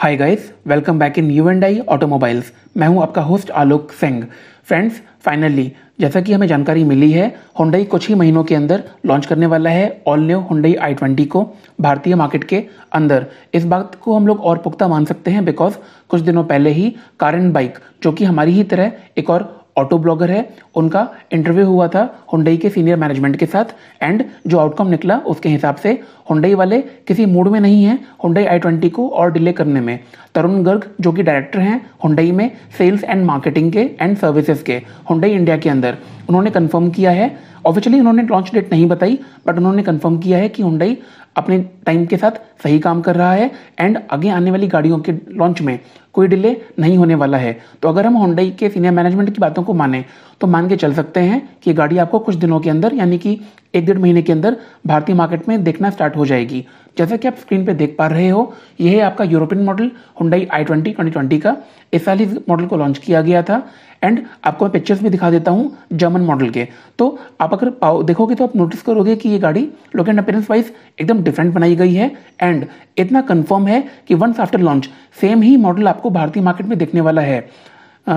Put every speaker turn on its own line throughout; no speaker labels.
hi guys welcome back in you and I automobiles मैं हूं आपका host Alok Singh friends finally जैसा कि हमें जानकारी मिली है होंडई कुछ ही महीनों के अंदर लॉन्च करने वाला है all new Hyundai i twenty को भारतीय मार्केट के अंदर इस बात को हम लोग और पुख्ता मान सकते हैं बिकॉज कुछ दिनों पहले ही कार एंड बाइक जो कि हमारी ही तरह एक और ऑटो ब्लॉगर है उनका इंटरव्यू हुआ था हुंडई के सीनियर मैनेजमेंट के साथ एंड जो आउटकम निकला उसके हिसाब से हुंडई वाले किसी मूड में नहीं है हुंडई आई ट्वेंटी को और डिले करने में तरुण गर्ग जो कि डायरेक्टर हैं हुंडई में सेल्स एंड मार्केटिंग के एंड सर्विसेज के हुंडई इंडिया के अंदर उन्होंने कन्फर्म किया है ऑफिशियली उन्होंने लॉन्च डेट नहीं बताई बट उन्होंने कन्फर्म किया है कि हुंडई अपने टाइम के साथ सही काम कर रहा है एंड आगे आने वाली गाड़ियों के लॉन्च में कोई डिले नहीं होने वाला है तो अगर हम होंडाई के सीनियर मैनेजमेंट की बातों को माने तो मान के चल सकते हैं कि गाड़ी आपको कुछ दिनों के अंदर यानी कि एक डेढ़ महीने के अंदर भारतीय मार्केट में देखना स्टार्ट हो जाएगी जैसा कि आप स्क्रीन पे देख पा रहे हो यह है आपका European model Hyundai i twenty twenty twenty का इस साल इस मॉडल को लॉन्च किया गया था एंड आपको मैं पिक्चर्स भी दिखा देता हूँ जर्मन मॉडल के तो आप अगर पाओ देखोगे तो आप नोटिस करोगे कि ये गाड़ी लुक एंड अपेयरेंस वाइज एकदम डिफरेंट बनाई गई है एंड इतना कन्फर्म है कि वंस आफ्टर लॉन्च सेम ही मॉडल आप आपको भारतीय मार्केट में देखने वाला है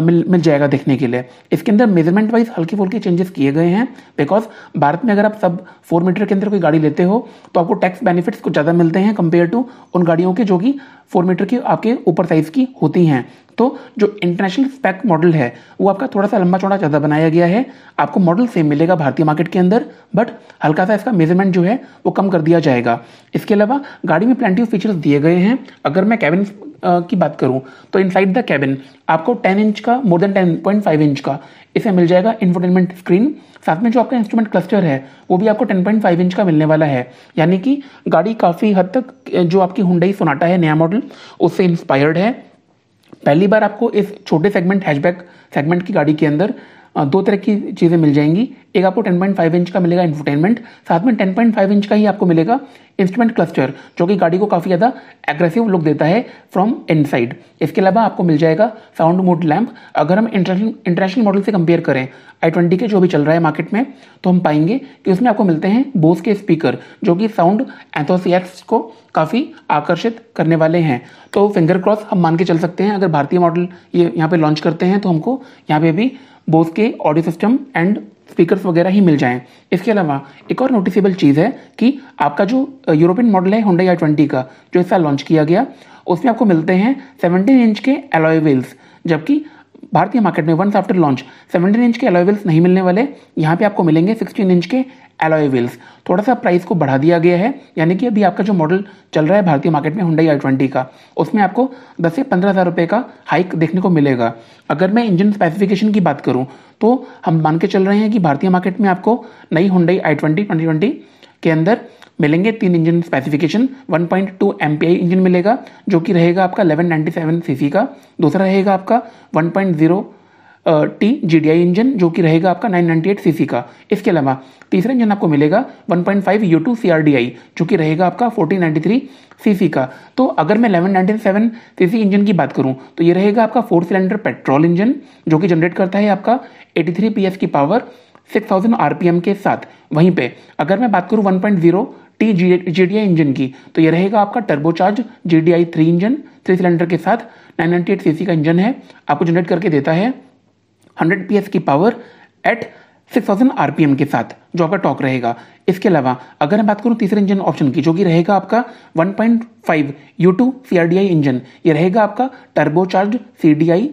मिल मिल जाएगा देखने के लिए इसके अंदर मेजरमेंट वाइज हल्के फुल्के चेंजेस किए गए हैं बिकॉज भारत में अगर आप सब फोर मीटर के अंदर कोई गाड़ी लेते हो तो आपको टैक्स बेनिफिट्स कुछ ज़्यादा मिलते हैं कंपेयर टू उन गाड़ियों के जो कि फोर मीटर की आपके ऊपर साइज़ की होती हैं तो जो इंटरनेशनल स्पेक मॉडल है वो आपका थोड़ा सा लंबा चौड़ा ज़्यादा बनाया गया है आपको मॉडल सेम मिलेगा भारतीय मार्केट के अंदर बट हल्का सा इसका मेजरमेंट जो है वो कम कर दिया जाएगा इसके अलावा गाड़ी में प्लेंटी ऑफ फीचर्स दिए गए हैं अगर मैं कैबिन की बात करूं तो इन साइड द कैबिन आपको 10 इंच का मोर देन 10.5 इंच का इसे मिल जाएगा इंफोटेनमेंट स्क्रीन साथ में जो आपका इंस्ट्रूमेंट क्लस्टर है वो भी आपको 10.5 इंच का मिलने वाला है यानी कि गाड़ी काफ़ी हद तक जो आपकी हुडई सोनाटा है नया मॉडल उससे इंस्पायर्ड है पहली बार आपको इस छोटे सेगमेंट हैचबैक सेगमेंट की गाड़ी के अंदर दो तरह की चीज़ें मिल जाएंगी एक आपको 10.5 इंच का मिलेगा इंफोटेनमेंट साथ में 10.5 इंच का ही आपको मिलेगा इंस्ट्रूमेंट क्लस्टर जो कि गाड़ी को काफ़ी ज़्यादा एग्रेसिव लुक देता है फ्रॉम इनसाइड इसके अलावा आपको मिल जाएगा साउंड मोड लैम्प अगर हम इंटरनेशनल मॉडल से कंपेयर करें आई ट्वेंटी के जो भी चल रहा है मार्केट में तो हम पाएंगे कि उसमें आपको मिलते हैं बोस के स्पीकर जो कि साउंड एंथोसियास्ट को काफ़ी आकर्षित करने वाले हैं तो फिंगर क्रॉस हम मान के चल सकते हैं अगर भारतीय मॉडल ये यहाँ पे लॉन्च करते हैं तो हमको यहाँ पे भी बोस के ऑडियो सिस्टम एंड स्पीकर्स वगैरह ही मिल जाएं इसके अलावा एक और नोटिसेबल चीज़ है कि आपका जो यूरोपियन मॉडल है होंडा आई ट्वेंटी का जो इस साल लॉन्च किया गया उसमें आपको मिलते हैं सेवनटीन इंच के एलॉय व्हील्स जबकि भारतीय मार्केट में once after launch seventeen inch के अलॉयल्स नहीं मिलने वाले यहाँ पे आपको मिलेंगे सिक्सटीन इंच के एलॉय व्हील्स थोड़ा सा प्राइस को बढ़ा दिया गया है यानी कि अभी आपका जो मॉडल चल रहा है भारतीय मार्केट में हुडाई आई ट्वेंटी का उसमें आपको दस से पंद्रह हज़ार रुपये का हाइक देखने को मिलेगा अगर मैं इंजन स्पेसिफिकेशन की बात करूँ तो हम मान के चल रहे हैं कि भारतीय मार्केट में आपको नई Hyundai i twenty twenty twenty के अंदर मिलेंगे तीन इंजन स्पेसिफिकेशन 1.2 पॉइंट इंजन मिलेगा जो कि रहेगा आपका 1197 सीसी का दूसरा रहेगा आपका 1.0 T G D I engine जो कि रहेगा आपका 998 सीसी का इसके अलावा तीसरा इंजन आपको मिलेगा 1.5 पॉइंट यू टू सी जो कि रहेगा आपका 1493 सीसी का तो अगर मैं 1197 सीसी इंजन की बात करूं तो ये रहेगा आपका फोर सिलेंडर पेट्रोल इंजन जो कि जनरेट करता है आपका 83 थ्री की पावर 6000 आरपीएम के साथ वहीं पे अगर मैं बात करूँ 1.0 टी जी डी इंजन की तो ये रहेगा आपका turbocharge G D I three engine three cylinder के साथ 998 सीसी का इंजन है आपको जनरेट करके देता है 100 पीएस की पावर एट 6000 आरपीएम के साथ जो आपका टॉक रहेगा इसके अलावा अगर मैं बात करूँ तीसरे इंजन ऑप्शन की जो कि रहेगा आपका 1.5 यू टू सी इंजन ये रहेगा आपका turbocharge C D I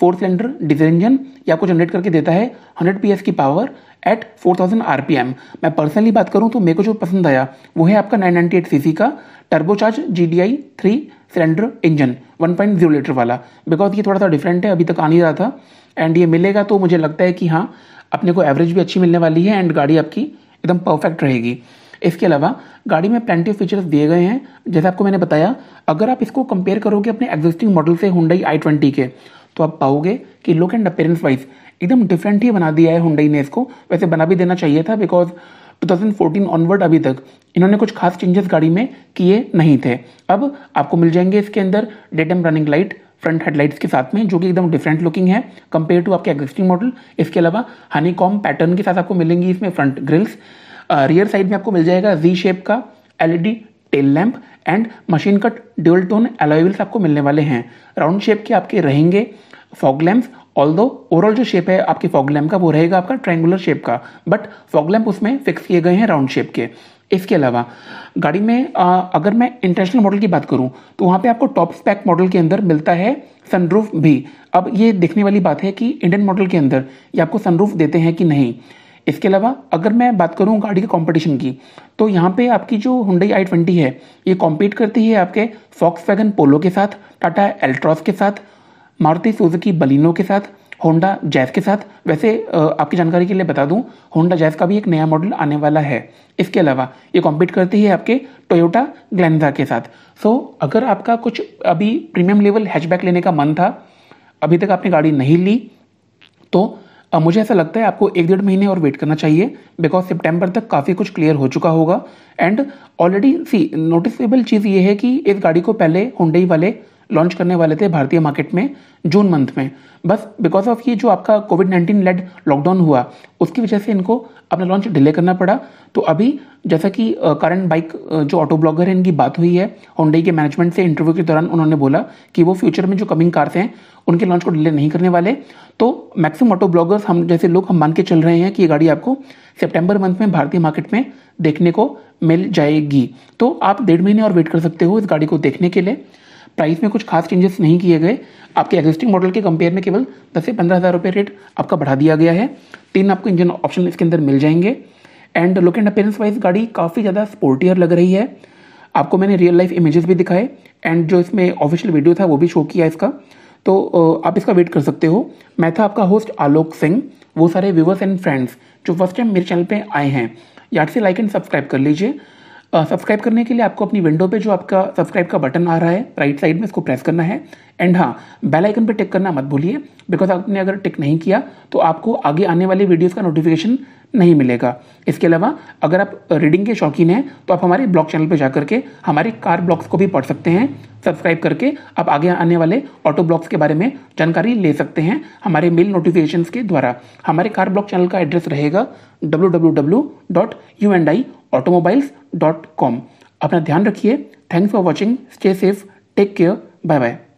four cylinder diesel engine ये आपको जनरेट करके देता है हंड्रेड पी की power eight four P RPM मैं पर्सनली बात करूं तो मेरे को जो पसंद आया वो है आपका नाइन एट सी सी का turbocharge G D I three cylinder engine one point zero litre वाला बिकॉज ये थोड़ा सा डिफरेंट है अभी तक आ नहीं रहा था एंड ये मिलेगा तो मुझे लगता है कि हाँ अपने को एवरेज भी अच्छी मिलने वाली है एंड गाड़ी आपकी एकदम परफेक्ट रहेगी इसके अलावा गाड़ी में प्लेंटी ऑफ फीचर्स दिए गए हैं जैसे आपको मैंने बताया अगर आप इसको कंपेयर करोगे अपने एग्जिस्टिंग मॉडल से हुंडई आई ट्वेंटी के आप पाओगे कि लुक एंड अपेयरेंस वाइज एकदम डिफरेंट ही बना दिया है हुंडई ने इसको वैसे बना भी देना चाहिए था बिकॉज 2014 ऑनवर्ड अभी तक इन्होंने कुछ खास चेंजेस गाड़ी में किए नहीं थे अब आपको मिल जाएंगे इसके अंदर daytime running light front headlights के साथ में जो कि एकदम डिफरेंट लुकिंग है कंपेयर टू आपके एग्जिस्टिंग मॉडल इसके अलावा हनी पैटर्न के साथ आपको मिलेंगी इसमें फ्रंट ग्रिल्स रियर साइड में आपको मिल जाएगा जी शेप का LED tail lamp and machine cut dual tone alloy wheels आपको मिलने वाले हैं राउंड शेप के आपके रहेंगे फॉग लैंप्स ऑल दो ओवरऑल जो शेप है आपके फॉग लैंप का वो रहेगा आपका ट्रायंगुलर शेप का बट फॉग लैंप उसमें फिक्स किए गए हैं राउंड शेप के इसके अलावा गाड़ी में आ, अगर मैं इंटरनेशनल मॉडल की बात करूं तो वहां पे आपको टॉप स्पैक मॉडल के अंदर मिलता है सनरूफ भी अब ये देखने वाली बात है कि इंडियन मॉडल के अंदर ये आपको सनरूफ देते हैं कि नहीं इसके अलावा अगर मैं बात करूँ गाड़ी के कॉम्पिटिशन की तो यहाँ पे आपकी जो हुडई आई ट्वेंटी है ये कॉम्पीट करती है आपके फॉक्स वैगन पोलो के साथ टाटा एल्ट्रॉस के साथ मारुति सुजुकी बलिनो के साथ होंडा जैज के साथ वैसे आपकी जानकारी के लिए बता दूं होंडा जैज का भी एक नया मॉडल आने वाला है इसके अलावा ये कॉम्पीट करती है आपके टोयोटा ग्लैंडा के साथ सो अगर आपका कुछ अभी प्रीमियम लेवल हैचबैक लेने का मन था अभी तक आपने गाड़ी नहीं ली तो अब मुझे ऐसा लगता है आपको एक डेढ़ महीने और वेट करना चाहिए बिकॉज सितंबर तक काफ़ी कुछ क्लियर हो चुका होगा एंड ऑलरेडी सी नोटिसेबल चीज़ ये है कि इस गाड़ी को पहले हुंडई वाले लॉन्च करने वाले थे भारतीय मार्केट में जून मंथ में बस बिकॉज ऑफ ये जो आपका कोविड नाइन्टीन लेड लॉकडाउन हुआ उसकी वजह से इनको अपना लॉन्च डिले करना पड़ा तो अभी जैसा कि करंट बाइक जो ऑटो ब्लॉगर है इनकी बात हुई है होंडई के मैनेजमेंट से इंटरव्यू के दौरान उन्होंने बोला कि वो फ्यूचर में जो कमिंग कार्स हैं उनके लॉन्च को डिले नहीं करने वाले तो मैक्सिमम ऑटो ब्लॉगर्स हम जैसे लोग हम मान के चल रहे हैं कि ये गाड़ी आपको सेप्टेम्बर मंथ में भारतीय मार्केट में देखने को मिल जाएगी तो आप डेढ़ महीने और वेट कर सकते हो इस गाड़ी को देखने के लिए प्राइस में कुछ खास चेंजेस नहीं किए गए आपके एग्जिस्टिंग मॉडल के कंपेयर में केवल दस से पंद्रह हज़ार रुपये रेट आपका बढ़ा दिया गया है तीन आपको इंजन ऑप्शन इसके अंदर मिल जाएंगे and look and appearance wise गाड़ी काफ़ी ज़्यादा स्पोर्टियर लग रही है आपको मैंने रियल लाइफ इमेजेस भी दिखाए एंड जो इसमें ऑफिशियल वीडियो था वो भी शो किया इसका तो आप इसका वेट कर सकते हो मैं था आपका होस्ट आलोक सिंह वो सारे व्यूवर्स एंड फ्रेंड्स जो फर्स्ट टाइम मेरे चैनल पे आए हैं याद से लाइक एंड सब्सक्राइब कर लीजिए सब्सक्राइब करने के लिए आपको अपनी विंडो पे जो आपका सब्सक्राइब का बटन आ रहा है राइट साइड में इसको प्रेस करना है एंड हाँ बेल आइकन पे टिक करना मत भूलिए बिकॉज आपने अगर टिक नहीं किया तो आपको आगे आने वाले वीडियोस का नोटिफिकेशन नहीं मिलेगा इसके अलावा अगर आप रीडिंग के शौकीन हैं तो आप हमारे ब्लॉग चैनल पर जा करके हमारे कार ब्लॉग्स को भी पढ़ सकते हैं सब्सक्राइब करके आप आगे आने वाले ऑटो ब्लॉग्स के बारे में जानकारी ले सकते हैं हमारे मेल नोटिफिकेशन के द्वारा हमारे कार ब्लॉग चैनल का एड्रेस रहेगा W W W dot U and I automobiles dot com अपना ध्यान रखिए thanks for watching stay safe take care bye bye